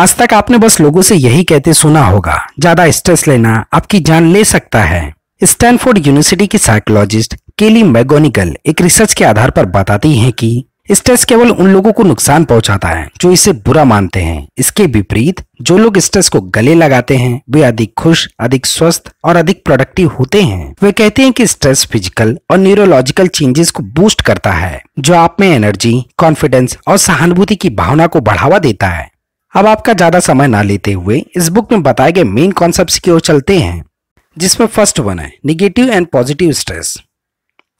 आज तक आपने बस लोगों से यही कहते सुना होगा ज्यादा स्ट्रेस लेना आपकी जान ले सकता है स्टैनफोर्ड यूनिवर्सिटी की साइकोलॉजिस्ट केली मैगोनिकल एक रिसर्च के आधार पर बताती हैं कि स्ट्रेस केवल उन लोगों को नुकसान पहुंचाता है जो इसे बुरा मानते हैं इसके विपरीत जो लोग स्ट्रेस को गले लगाते हैं वे अधिक खुश अधिक स्वस्थ और अधिक प्रोडक्टिव होते हैं वे कहते हैं कि स्ट्रेस फिजिकल और न्यूरोलॉजिकल चेंजेस को बूस्ट करता है जो आप में एनर्जी कॉन्फिडेंस और सहानुभूति की भावना को बढ़ावा देता है अब आपका ज़्यादा समय ना लेते हुए इस बुक में बताए गए मेन कॉन्सेप्ट की ओर चलते हैं जिसमें फर्स्ट वन है निगेटिव एंड पॉजिटिव स्ट्रेस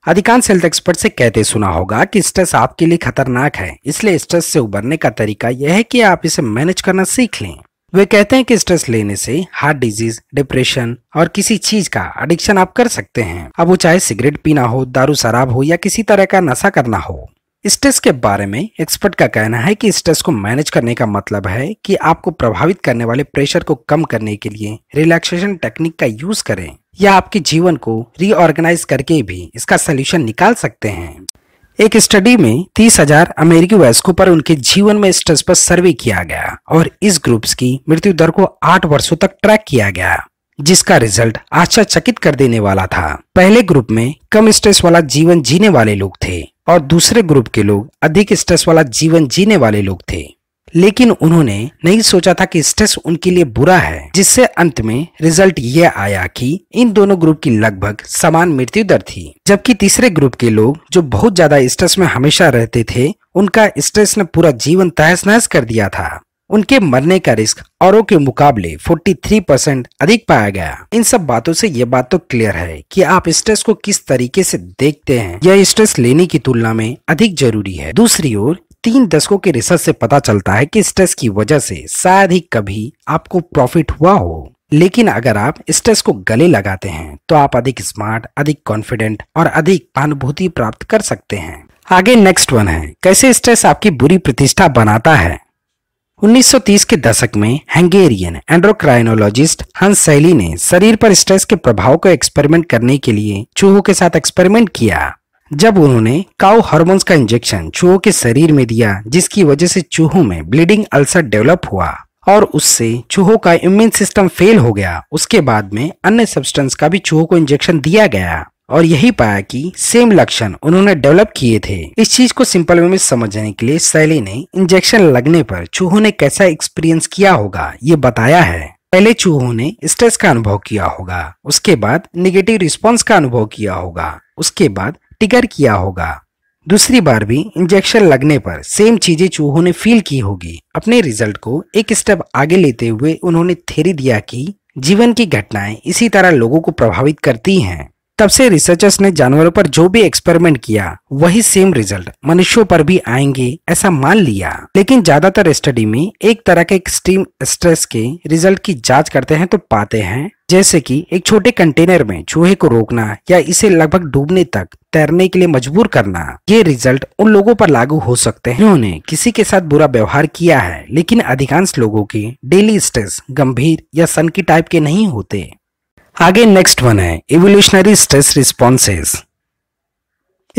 अधिकांश हेल्थ एक्सपर्ट से कहते सुना होगा कि स्ट्रेस आपके लिए खतरनाक है इसलिए स्ट्रेस से उबरने का तरीका यह है कि आप इसे मैनेज करना सीख लें वे कहते हैं कि स्ट्रेस लेने से हार्ट डिजीज डिप्रेशन और किसी चीज का एडिक्शन आप कर सकते हैं अब वो चाहे सिगरेट पीना हो दारू शराब हो या किसी तरह का नशा करना हो स्ट्रेस के बारे में एक्सपर्ट का कहना है कि स्ट्रेस को मैनेज करने का मतलब है कि आपको प्रभावित करने वाले प्रेशर को कम करने के लिए रिलैक्सेशन टेक्निक का यूज करें या आपके जीवन को रीऑर्गेनाइज करके भी इसका सोल्यूशन निकाल सकते हैं एक स्टडी में तीस हजार अमेरिकी वयस्कों पर उनके जीवन में स्ट्रेस पर सर्वे किया गया और इस ग्रुप्स की मृत्यु दर को आठ वर्षों तक ट्रैक किया गया जिसका रिजल्ट आश्चर्यचकित कर देने वाला था पहले ग्रुप में कम स्ट्रेस वाला जीवन जीने वाले लोग थे और दूसरे ग्रुप के लोग अधिक स्ट्रेस वाला जीवन जीने वाले लोग थे लेकिन उन्होंने नहीं सोचा था कि स्ट्रेस उनके लिए बुरा है जिससे अंत में रिजल्ट यह आया कि इन दोनों ग्रुप की लगभग समान मृत्यु दर थी जबकि तीसरे ग्रुप के लोग जो बहुत ज्यादा स्ट्रेस में हमेशा रहते थे उनका स्ट्रेस ने पूरा जीवन तहस नहस कर दिया था उनके मरने का रिस्क औरों के मुकाबले 43 परसेंट अधिक पाया गया इन सब बातों से ये बात तो क्लियर है कि आप स्ट्रेस को किस तरीके से देखते हैं यह स्ट्रेस लेने की तुलना में अधिक जरूरी है दूसरी ओर तीन दशकों के रिसर्च से पता चलता है कि स्ट्रेस की वजह से शायद ही कभी आपको प्रॉफिट हुआ हो लेकिन अगर आप स्ट्रेस को गले लगाते हैं तो आप अधिक स्मार्ट अधिक कॉन्फिडेंट और अधिक अनुभूति प्राप्त कर सकते हैं आगे नेक्स्ट वन है कैसे स्ट्रेस आपकी बुरी प्रतिष्ठा बनाता है 1930 के दशक में हंगेरियन एंड्रोक्राइनोलॉजिस्ट हंस सैली ने शरीर पर स्ट्रेस के प्रभाव को एक्सपेरिमेंट करने के लिए चूहों के साथ एक्सपेरिमेंट किया जब उन्होंने काउ हार्मोन्स का इंजेक्शन चूहों के शरीर में दिया जिसकी वजह से चूहों में ब्लीडिंग अल्सर डेवलप हुआ और उससे चूहों का इम्यून सिस्टम फेल हो गया उसके बाद में अन्य सब्सटेंस का भी चूहों को इंजेक्शन दिया गया और यही पाया कि सेम लक्षण उन्होंने डेवलप किए थे इस चीज को सिंपल वे में समझने के लिए सैली ने इंजेक्शन लगने पर चूहों ने कैसा एक्सपीरियंस किया होगा ये बताया है पहले चूहों ने स्ट्रेस का अनुभव किया होगा उसके बाद निगेटिव रिस्पॉन्स का अनुभव किया होगा उसके बाद टिगर किया होगा दूसरी बार भी इंजेक्शन लगने पर सेम चीजें चूहों ने फील की होगी अपने रिजल्ट को एक स्टेप आगे लेते हुए उन्होंने थेरी दिया कि जीवन की घटनाएं इसी तरह लोगों को प्रभावित करती हैं तब से रिसर्चर्स ने जानवरों पर जो भी एक्सपेरिमेंट किया वही सेम रिजल्ट मनुष्यों पर भी आएंगे ऐसा मान लिया लेकिन ज्यादातर स्टडी में एक तरह के एक्सट्रीम स्ट्रेस के रिजल्ट की जांच करते हैं तो पाते हैं जैसे कि एक छोटे कंटेनर में चूहे को रोकना या इसे लगभग डूबने तक तैरने के लिए मजबूर करना ये रिजल्ट उन लोगों पर लागू हो सकते हैं जिन्होंने किसी के साथ बुरा व्यवहार किया है लेकिन अधिकांश लोगों के डेली स्ट्रेस गंभीर या सन की टाइप के नहीं होते आगे नेक्स्ट वन है इवोल्यूशनरी स्ट्रेस रिस्पॉन्सेज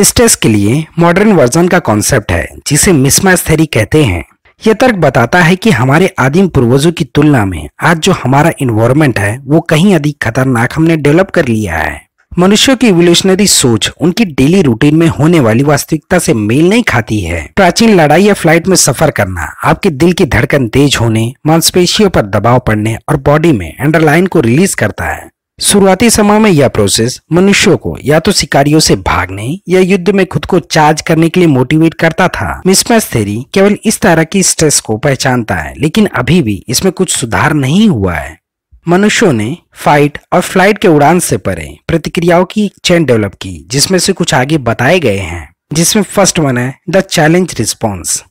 स्ट्रेस के लिए मॉडर्न वर्जन का कॉन्सेप्ट है जिसे मिसमैच थेरी कहते हैं यह तर्क बताता है कि हमारे आदिम पूर्वजों की तुलना में आज जो हमारा इन्वायरमेंट है वो कहीं अधिक खतरनाक हमने डेवलप कर लिया है मनुष्यों की इवोल्यूशनरी सोच उनकी डेली रूटीन में होने वाली वास्तविकता से मेल नहीं खाती है प्राचीन लड़ाई या फ्लाइट में सफर करना आपके दिल की धड़कन तेज होने मांसपेशियों पर दबाव पड़ने और बॉडी में एंडरलाइन को रिलीज करता है शुरुआती समय में यह प्रोसेस मनुष्यों को या तो शिकारियों से भागने या युद्ध में खुद को चार्ज करने के लिए मोटिवेट करता था मिसमैच थे केवल इस तरह की स्ट्रेस को पहचानता है लेकिन अभी भी इसमें कुछ सुधार नहीं हुआ है मनुष्यों ने फाइट और फ्लाइट के उड़ान से परे प्रतिक्रियाओं की चैन डेवलप की जिसमें से कुछ आगे बताए गए हैं जिसमें फर्स्ट वन है द चैलेंज रिस्पॉन्स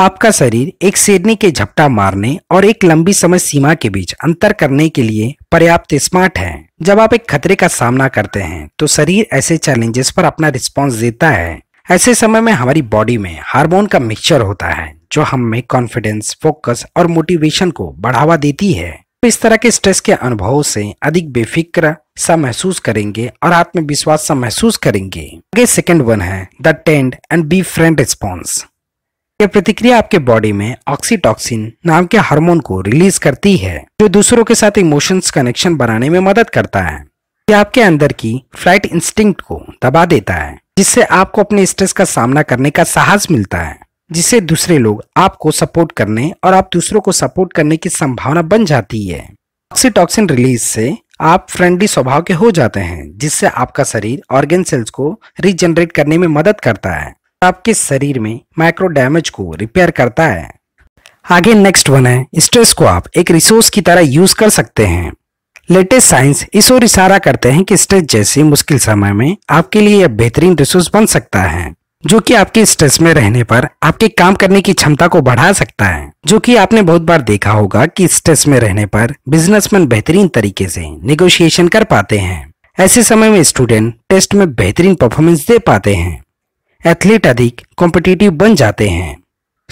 आपका शरीर एक शेरनी के झपटा मारने और एक लंबी समय सीमा के बीच अंतर करने के लिए पर्याप्त स्मार्ट है जब आप एक खतरे का सामना करते हैं तो शरीर ऐसे चैलेंजेस पर अपना रिस्पॉन्स देता है ऐसे समय में हमारी बॉडी में हार्मोन का मिक्सचर होता है जो हम में कॉन्फिडेंस फोकस और मोटिवेशन को बढ़ावा देती है तो इस तरह के स्ट्रेस के अनुभव से अधिक बेफिक्र सा महसूस करेंगे और आत्मविश्वास सा महसूस करेंगे आगे सेकंड वन है the tend and befriend response यह प्रतिक्रिया आपके बॉडी में ऑक्सीटॉक्सिन नाम के हार्मोन को रिलीज करती है जो दूसरों के साथ इमोशंस कनेक्शन बनाने में मदद करता है यह आपके अंदर की फ्लाइट इंस्टिंक्ट को दबा देता है जिससे आपको अपने स्ट्रेस का सामना करने का साहस मिलता है जिससे दूसरे लोग आपको सपोर्ट करने और आप दूसरों को सपोर्ट करने की संभावना बन जाती है ऑक्सीटॉक्सिन रिलीज से आप फ्रेंडली स्वभाव के हो जाते हैं जिससे आपका शरीर ऑर्गेन सेल्स को रिजेनरेट करने में मदद करता है आपके शरीर में माइक्रो डैमेज को रिपेयर करता है आगे नेक्स्ट वन है स्ट्रेस को आप एक रिसोर्स की तरह यूज कर सकते हैं लेटेस्ट साइंस इस ओर इशारा करते हैं कि स्ट्रेस जैसे मुश्किल समय में आपके लिए यह बेहतरीन रिसोर्स बन सकता है जो कि आपके स्ट्रेस में रहने पर आपके काम करने की क्षमता को बढ़ा सकता है जो कि आपने बहुत बार देखा होगा कि स्ट्रेस में रहने पर बिजनेसमैन बेहतरीन तरीके से निगोशिएशन कर पाते हैं ऐसे समय में स्टूडेंट टेस्ट में बेहतरीन परफॉर्मेंस दे पाते हैं एथलीट अधिक कॉम्पिटिटिव बन जाते हैं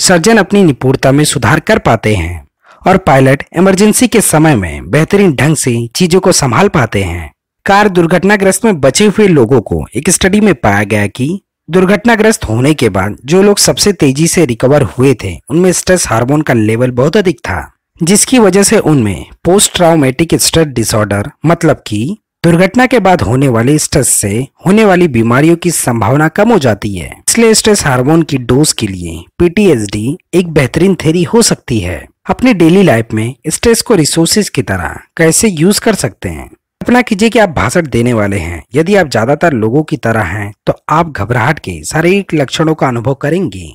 सर्जन अपनी निपुणता में सुधार कर पाते हैं और पायलट इमरजेंसी के समय में बेहतरीन ढंग से चीजों को संभाल पाते हैं कार दुर्घटनाग्रस्त में बचे हुए लोगों को एक स्टडी में पाया गया कि दुर्घटनाग्रस्त होने के बाद जो लोग सबसे तेजी से रिकवर हुए थे उनमें स्ट्रेस हार्मोन का लेवल बहुत अधिक था जिसकी वजह से उनमें पोस्ट ट्राउमेटिक स्ट्रेस डिसऑर्डर मतलब की दुर्घटना के बाद होने वाले स्ट्रेस से होने वाली बीमारियों की संभावना कम हो जाती है इसलिए स्ट्रेस हार्मोन की डोज के लिए पीटीएसडी एक बेहतरीन थेरी हो सकती है अपने डेली लाइफ में स्ट्रेस को रिसोर्सेज की तरह कैसे यूज कर सकते हैं अपना कीजिए कि आप भाषण देने वाले हैं यदि आप ज्यादातर लोगों की तरह हैं तो आप घबराहट के शारीरिक लक्षणों का अनुभव करेंगे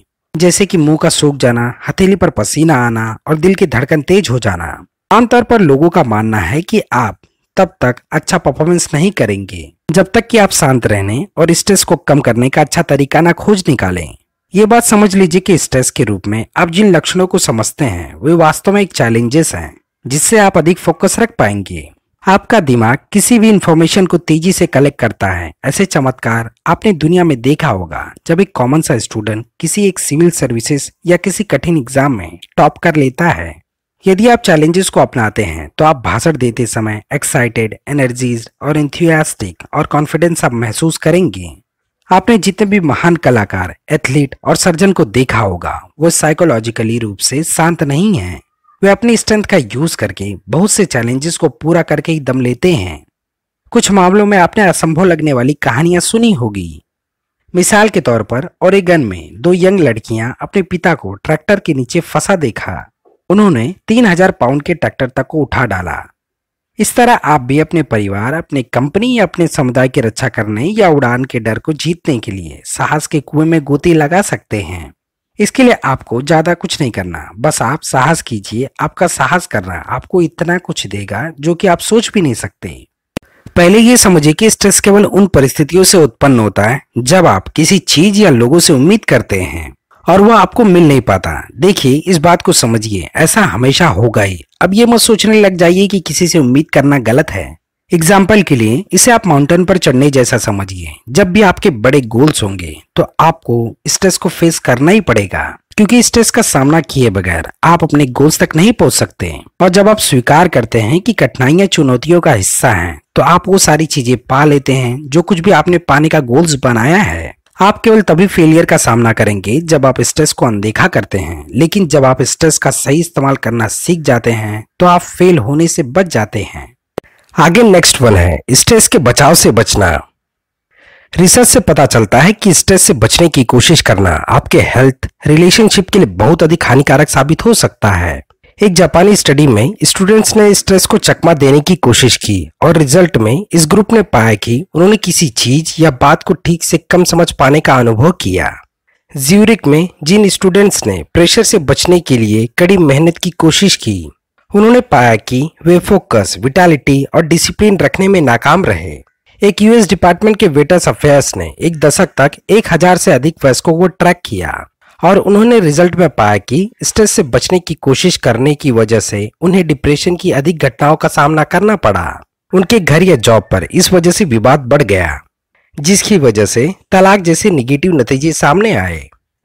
जैसे कि मुंह का सूख जाना हथेली पर पसीना आना और दिल की धड़कन तेज हो जाना आमतौर पर लोगों का मानना है कि आप तब तक अच्छा परफॉर्मेंस नहीं करेंगे जब तक कि आप शांत रहने और स्ट्रेस को कम करने का अच्छा तरीका ना खोज निकालें ये बात समझ लीजिए कि स्ट्रेस के रूप में आप जिन लक्षणों को समझते हैं वे वास्तव में एक चैलेंजेस हैं जिससे आप अधिक फोकस रख पाएंगे आपका दिमाग किसी भी इंफॉर्मेशन को तेजी से कलेक्ट करता है ऐसे चमत्कार आपने दुनिया में देखा होगा जब एक कॉमन सा स्टूडेंट किसी एक सिविल सर्विसेज या किसी कठिन एग्जाम में टॉप कर लेता है यदि आप चैलेंजेस को अपनाते हैं तो आप भाषण देते समय एक्साइटेड एनर्जीज और इंथ्यूस्टिक और कॉन्फिडेंस आप महसूस करेंगे आपने जितने भी महान कलाकार एथलीट और सर्जन को देखा होगा वो साइकोलॉजिकली रूप से शांत नहीं है वे अपनी स्ट्रेंथ का यूज करके बहुत से चैलेंजेस को पूरा करके ही दम लेते हैं कुछ मामलों में आपने असंभव लगने वाली कहानियां सुनी होगी मिसाल के तौर पर ओरेगन में दो यंग लड़कियां अपने पिता को ट्रैक्टर के नीचे फंसा देखा उन्होंने 3000 पाउंड के ट्रैक्टर तक को उठा डाला इस तरह आप भी अपने परिवार अपने कंपनी या अपने समुदाय की रक्षा करने या उड़ान के डर को जीतने के लिए साहस के कुएं में गोती लगा सकते हैं इसके लिए आपको ज्यादा कुछ नहीं करना बस आप साहस कीजिए आपका साहस करना आपको इतना कुछ देगा जो कि आप सोच भी नहीं सकते पहले ये समझिए कि स्ट्रेस केवल उन परिस्थितियों से उत्पन्न होता है जब आप किसी चीज या लोगों से उम्मीद करते हैं और वह आपको मिल नहीं पाता देखिए इस बात को समझिए ऐसा हमेशा होगा ही अब ये मत सोचने लग जाइए कि किसी से उम्मीद करना गलत है एग्जाम्पल के लिए इसे आप माउंटेन पर चढ़ने जैसा समझिए जब भी आपके बड़े गोल्स होंगे तो आपको स्ट्रेस को फेस करना ही पड़ेगा क्योंकि स्ट्रेस का सामना किए बगैर आप अपने गोल्स तक नहीं पहुंच सकते और जब आप स्वीकार करते हैं कि कठिनाइयां चुनौतियों का हिस्सा हैं, तो आप वो सारी चीजें पा लेते हैं जो कुछ भी आपने पाने का गोल्स बनाया है आप केवल तभी फेलियर का सामना करेंगे जब आप स्ट्रेस को अनदेखा करते हैं लेकिन जब आप स्ट्रेस का सही इस्तेमाल करना सीख जाते हैं तो आप फेल होने से बच जाते हैं आगे नेक्स्ट वन है स्ट्रेस के बचाव से बचना रिसर्च से पता चलता है कि स्ट्रेस से बचने की कोशिश करना आपके हेल्थ रिलेशनशिप के लिए बहुत अधिक हानिकारक साबित हो सकता है एक जापानी स्टडी में स्टूडेंट्स ने स्ट्रेस को चकमा देने की कोशिश की और रिजल्ट में इस ग्रुप ने पाया कि उन्होंने किसी चीज या बात को ठीक से कम समझ पाने का अनुभव किया ज्यूरिक में जिन स्टूडेंट्स ने प्रेशर से बचने के लिए कड़ी मेहनत की कोशिश की उन्होंने पाया कि वे फोकस विटालिटी और डिसिप्लिन रखने में नाकाम रहे एक यूएस डिपार्टमेंट के वेटर्स अफेयर्स ने एक दशक तक एक हजार से अधिक वयस्कों को ट्रैक किया और उन्होंने रिजल्ट में पाया कि स्ट्रेस से बचने की कोशिश करने की वजह से उन्हें डिप्रेशन की अधिक घटनाओं का सामना करना पड़ा उनके घर या जॉब पर इस वजह से विवाद बढ़ गया जिसकी वजह से तलाक जैसे निगेटिव नतीजे सामने आए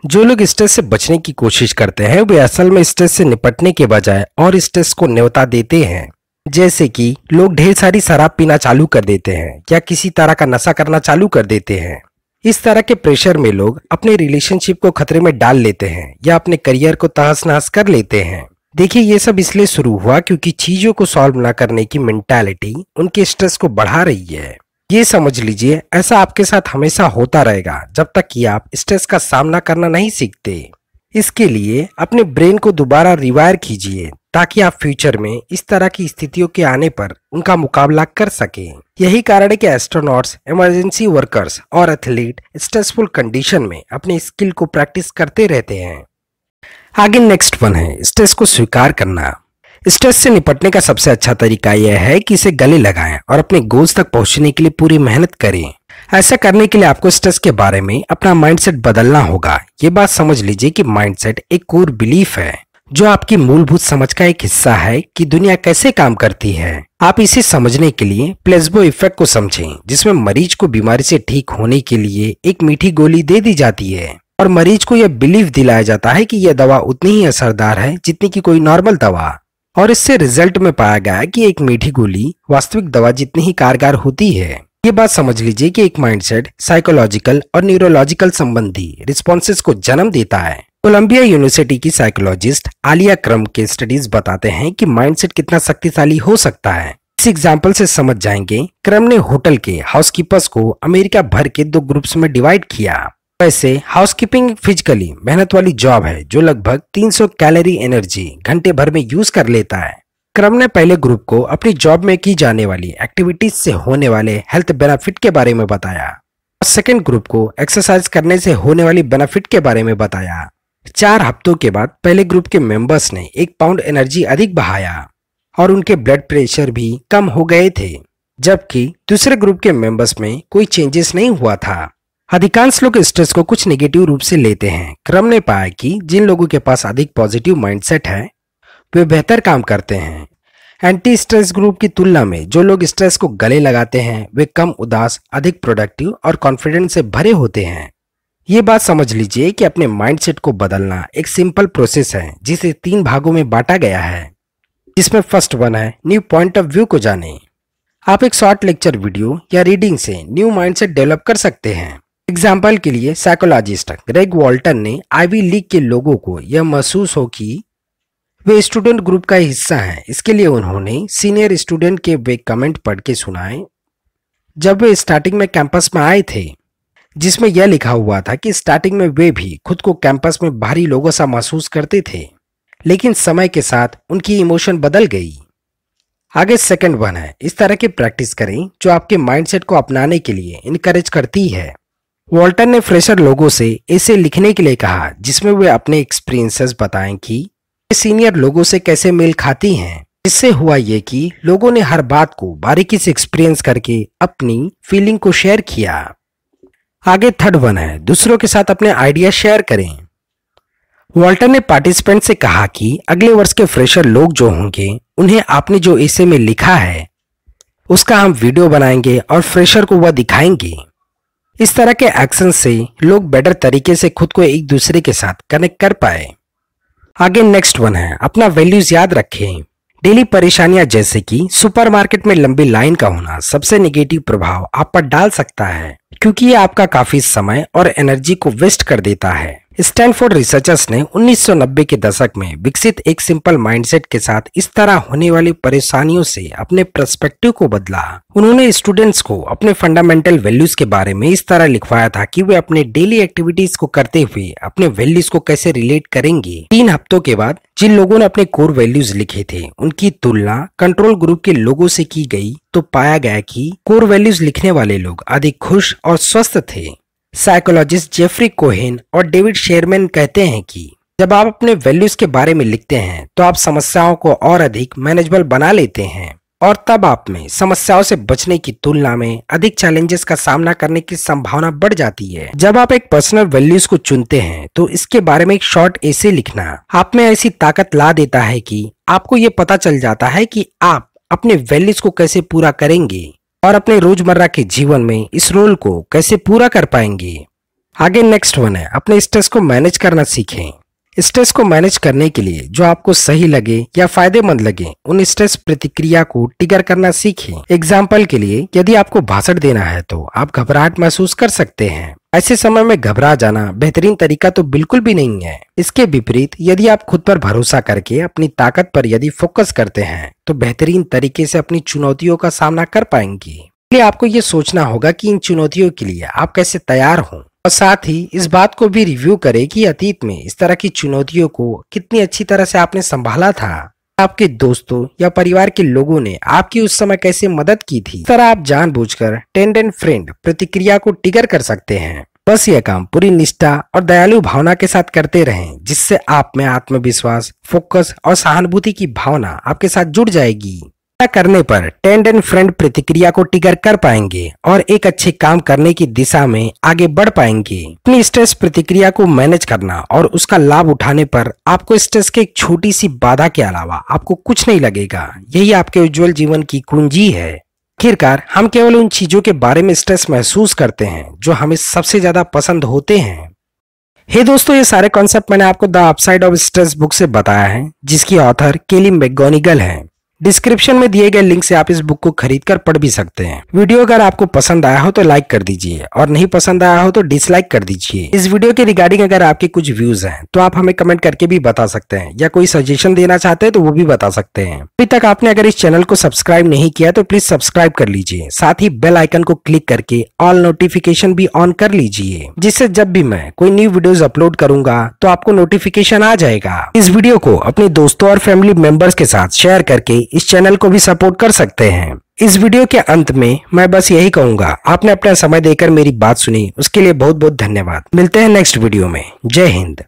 जो लोग स्ट्रेस से बचने की कोशिश करते हैं वे असल में स्ट्रेस से निपटने के बजाय और स्ट्रेस को न्यौता देते हैं जैसे कि लोग ढेर सारी शराब पीना चालू कर देते हैं या किसी तरह का नशा करना चालू कर देते हैं इस तरह के प्रेशर में लोग अपने रिलेशनशिप को खतरे में डाल लेते हैं या अपने करियर को तहस नहस कर लेते हैं देखिए ये सब इसलिए शुरू हुआ क्योंकि चीजों को सॉल्व ना करने की मेंटालिटी उनके स्ट्रेस को बढ़ा रही है ये समझ लीजिए ऐसा आपके साथ हमेशा होता रहेगा जब तक कि आप स्ट्रेस का सामना करना नहीं सीखते इसके लिए अपने ब्रेन को दोबारा रिवायर कीजिए ताकि आप फ्यूचर में इस तरह की स्थितियों के आने पर उनका मुकाबला कर सकें यही कारण है कि एस्ट्रोनॉट्स इमरजेंसी वर्कर्स और एथलीट स्ट्रेसफुल कंडीशन में अपने स्किल को प्रैक्टिस करते रहते हैं आगे नेक्स्ट वन है स्ट्रेस को स्वीकार करना स्ट्रेस से निपटने का सबसे अच्छा तरीका यह है कि इसे गले लगाएं और अपने गोल्स तक पहुंचने के लिए पूरी मेहनत करें ऐसा करने के लिए आपको स्ट्रेस के बारे में अपना माइंडसेट बदलना होगा ये बात समझ लीजिए कि माइंडसेट एक कोर बिलीफ है जो आपकी मूलभूत समझ का एक हिस्सा है कि दुनिया कैसे काम करती है आप इसे समझने के लिए प्लेसबो इफेक्ट को समझें जिसमें मरीज को बीमारी से ठीक होने के लिए एक मीठी गोली दे दी जाती है और मरीज को यह बिलीव दिलाया जाता है कि यह दवा उतनी ही असरदार है जितनी की कोई नॉर्मल दवा और इससे रिजल्ट में पाया गया कि एक मीठी गोली वास्तविक दवा जितनी ही कारगर होती है ये बात समझ लीजिए कि एक माइंडसेट साइकोलॉजिकल और न्यूरोलॉजिकल संबंधी रिस्पॉन्सेस को जन्म देता है कोलंबिया यूनिवर्सिटी की साइकोलॉजिस्ट आलिया क्रम के स्टडीज बताते हैं कि माइंडसेट कितना शक्तिशाली हो सकता है इस एग्जाम्पल से समझ जाएंगे क्रम ने होटल के हाउसकीपर्स को अमेरिका भर के दो ग्रुप्स में डिवाइड किया वैसे हाउसकीपिंग फिजिकली मेहनत वाली जॉब है जो लगभग 300 कैलोरी एनर्जी घंटे भर में यूज कर लेता है क्रम ने पहले ग्रुप को अपनी जॉब में की जाने वाली एक्टिविटीज से होने वाले हेल्थ बेनिफिट के बारे में बताया और सेकेंड ग्रुप को एक्सरसाइज करने से होने वाली बेनिफिट के बारे में बताया चार हफ्तों के बाद पहले ग्रुप के मेंबर्स ने एक पाउंड एनर्जी अधिक बहाया और उनके ब्लड प्रेशर भी कम हो गए थे जबकि दूसरे ग्रुप के मेंबर्स में कोई चेंजेस नहीं हुआ था अधिकांश लोग स्ट्रेस को कुछ नेगेटिव रूप से लेते हैं क्रम ने पाया कि जिन लोगों के पास अधिक पॉजिटिव माइंडसेट है वे बेहतर काम करते हैं एंटी स्ट्रेस ग्रुप की तुलना में जो लोग स्ट्रेस को गले लगाते हैं वे कम उदास अधिक प्रोडक्टिव और कॉन्फिडेंस से भरे होते हैं ये बात समझ लीजिए कि अपने माइंडसेट को बदलना एक सिंपल प्रोसेस है जिसे तीन भागों में बांटा गया है जिसमें फर्स्ट वन है न्यू पॉइंट ऑफ व्यू को जाने आप एक शॉर्ट लेक्चर वीडियो या रीडिंग से न्यू माइंडसेट डेवलप कर सकते हैं एग्जाम्पल के लिए साइकोलॉजिस्ट ग्रेग वॉल्टन ने आईवी लीग के लोगों को यह महसूस हो कि वे स्टूडेंट ग्रुप का हिस्सा हैं इसके लिए उन्होंने सीनियर स्टूडेंट के वे कमेंट पढ़ के सुनाए जब वे स्टार्टिंग में कैंपस में आए थे जिसमें यह लिखा हुआ था कि स्टार्टिंग में वे भी खुद को कैंपस में भारी लोगों सा महसूस करते थे लेकिन समय के साथ उनकी इमोशन बदल गई आगे सेकंड वन है इस तरह की प्रैक्टिस करें जो आपके माइंडसेट को अपनाने के लिए इनकरेज करती है वॉल्टर ने फ्रेशर लोगों से ऐसे लिखने के लिए कहा जिसमें वे अपने एक्सपीरियंसेस बताएं कि सीनियर लोगों से कैसे मेल खाती हैं इससे हुआ ये कि लोगों ने हर बात को बारीकी से एक्सपीरियंस करके अपनी फीलिंग को शेयर किया आगे थर्ड वन है दूसरों के साथ अपने आइडिया शेयर करें वॉल्टर ने पार्टिसिपेंट से कहा कि अगले वर्ष के फ्रेशर लोग जो होंगे उन्हें आपने जो ऐसे में लिखा है उसका हम वीडियो बनाएंगे और फ्रेशर को वह दिखाएंगे इस तरह के एक्शन से लोग बेटर तरीके से खुद को एक दूसरे के साथ कनेक्ट कर पाए आगे नेक्स्ट वन है अपना वैल्यूज याद रखें डेली परेशानियां जैसे कि सुपरमार्केट में लंबी लाइन का होना सबसे निगेटिव प्रभाव आप पर डाल सकता है क्योंकि ये आपका काफी समय और एनर्जी को वेस्ट कर देता है स्टैनफोर्ड रिसर्चर्स ने 1990 के दशक में विकसित एक सिंपल माइंडसेट के साथ इस तरह होने वाली परेशानियों से अपने पर्सपेक्टिव को बदला उन्होंने स्टूडेंट्स को अपने फंडामेंटल वैल्यूज के बारे में इस तरह लिखवाया था कि वे अपने डेली एक्टिविटीज को करते हुए अपने वैल्यूज को कैसे रिलेट करेंगे तीन हफ्तों के बाद जिन लोगों ने अपने कोर वैल्यूज लिखे थे उनकी तुलना कंट्रोल ग्रुप के लोगों से की गई तो पाया गया कि कोर वैल्यूज लिखने वाले लोग अधिक खुश और स्वस्थ थे साइकोलॉजिस्ट जेफरी कोहेन और डेविड शेयरमैन कहते हैं कि जब आप अपने वैल्यूज के बारे में लिखते हैं तो आप समस्याओं को और अधिक मैनेजेबल बना लेते हैं और तब आप में समस्याओं से बचने की तुलना में अधिक चैलेंजेस का सामना करने की संभावना बढ़ जाती है जब आप एक पर्सनल वैल्यूज को चुनते हैं तो इसके बारे में एक शॉर्ट ऐसे लिखना आप में ऐसी ताकत ला देता है कि आपको ये पता चल जाता है कि आप अपने वैल्यूज को कैसे पूरा करेंगे और अपने रोजमर्रा के जीवन में इस रोल को कैसे पूरा कर पाएंगे आगे नेक्स्ट वन है अपने स्ट्रेस को मैनेज करना सीखें स्ट्रेस को मैनेज करने के लिए जो आपको सही लगे या फायदेमंद लगे उन स्ट्रेस प्रतिक्रिया को टिगर करना सीखें एग्जाम्पल के लिए यदि आपको भाषण देना है तो आप घबराहट महसूस कर सकते हैं ऐसे समय में घबरा जाना बेहतरीन तरीका तो बिल्कुल भी नहीं है इसके विपरीत यदि आप खुद पर भरोसा करके अपनी ताकत पर यदि फोकस करते हैं तो बेहतरीन तरीके से अपनी चुनौतियों का सामना कर पाएंगे इसलिए आपको ये सोचना होगा कि इन चुनौतियों के लिए आप कैसे तैयार हों और साथ ही इस बात को भी रिव्यू करें कि अतीत में इस तरह की चुनौतियों को कितनी अच्छी तरह से आपने संभाला था आपके दोस्तों या परिवार के लोगों ने आपकी उस समय कैसे मदद की थी इस तरह आप जानबूझकर टेंड एंड फ्रेंड प्रतिक्रिया को टिगर कर सकते हैं बस यह काम पूरी निष्ठा और दयालु भावना के साथ करते रहें जिससे आप में आत्मविश्वास फोकस और सहानुभूति की भावना आपके साथ जुड़ जाएगी ऐसा करने पर टेंड एंड फ्रेंड प्रतिक्रिया को टिगर कर पाएंगे और एक अच्छे काम करने की दिशा में आगे बढ़ पाएंगे अपनी स्ट्रेस प्रतिक्रिया को मैनेज करना और उसका लाभ उठाने पर आपको स्ट्रेस के एक छोटी सी बाधा के अलावा आपको कुछ नहीं लगेगा यही आपके उज्जवल जीवन की कुंजी है आखिरकार हम केवल उन चीजों के बारे में स्ट्रेस महसूस करते हैं जो हमें सबसे ज्यादा पसंद होते हैं हे hey दोस्तों ये सारे कॉन्सेप्ट मैंने आपको the upside of stress book से बताया है जिसकी ऑथर केली मैगोनिगल है डिस्क्रिप्शन में दिए गए लिंक से आप इस बुक को खरीद कर पढ़ भी सकते हैं वीडियो अगर आपको पसंद आया हो तो लाइक कर दीजिए और नहीं पसंद आया हो तो डिसलाइक कर दीजिए इस वीडियो के रिगार्डिंग अगर आपके कुछ व्यूज हैं तो आप हमें कमेंट करके भी बता सकते हैं या कोई सजेशन देना चाहते हैं तो वो भी बता सकते हैं अभी तक आपने अगर इस चैनल को सब्सक्राइब नहीं किया तो प्लीज सब्सक्राइब कर लीजिए साथ ही बेल आइकन को क्लिक करके ऑल नोटिफिकेशन भी ऑन कर लीजिए जिससे जब भी मैं कोई न्यू वीडियोज अपलोड करूंगा तो आपको नोटिफिकेशन आ जाएगा इस वीडियो को अपने दोस्तों और फैमिली मेंबर्स के साथ शेयर करके इस चैनल को भी सपोर्ट कर सकते हैं इस वीडियो के अंत में मैं बस यही कहूंगा आपने अपना समय देकर मेरी बात सुनी उसके लिए बहुत बहुत धन्यवाद मिलते हैं नेक्स्ट वीडियो में जय हिंद